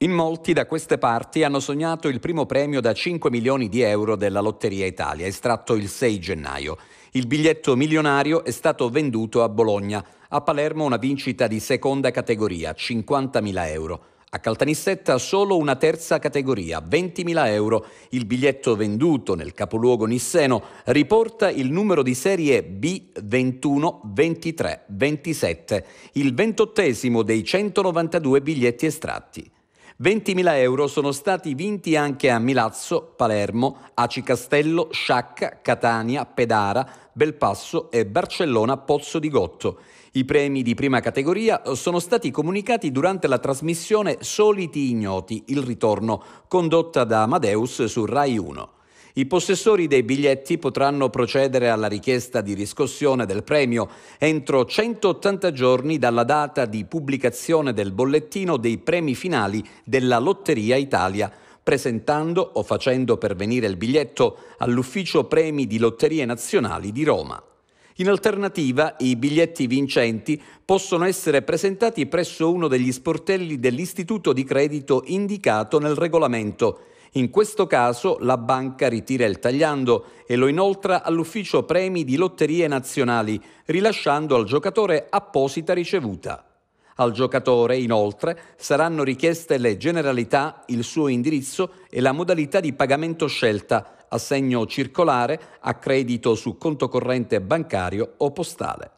In molti da queste parti hanno sognato il primo premio da 5 milioni di euro della Lotteria Italia, estratto il 6 gennaio. Il biglietto milionario è stato venduto a Bologna, a Palermo una vincita di seconda categoria, 50.000 euro. A Caltanissetta solo una terza categoria, 20.000 euro. Il biglietto venduto nel capoluogo nisseno riporta il numero di serie B21, 23, 27, il ventottesimo dei 192 biglietti estratti. 20.000 euro sono stati vinti anche a Milazzo, Palermo, Aci Castello, Sciacca, Catania, Pedara, Belpasso e Barcellona Pozzo di Gotto. I premi di prima categoria eh, sono stati comunicati durante la trasmissione Soliti Ignoti, il ritorno, condotta da Amadeus su Rai 1. I possessori dei biglietti potranno procedere alla richiesta di riscossione del premio entro 180 giorni dalla data di pubblicazione del bollettino dei premi finali della Lotteria Italia presentando o facendo pervenire il biglietto all'ufficio premi di Lotterie Nazionali di Roma. In alternativa, i biglietti vincenti possono essere presentati presso uno degli sportelli dell'istituto di credito indicato nel regolamento in questo caso la banca ritira il tagliando e lo inoltra all'ufficio premi di lotterie nazionali, rilasciando al giocatore apposita ricevuta. Al giocatore, inoltre, saranno richieste le generalità, il suo indirizzo e la modalità di pagamento scelta, assegno circolare, accredito su conto corrente bancario o postale.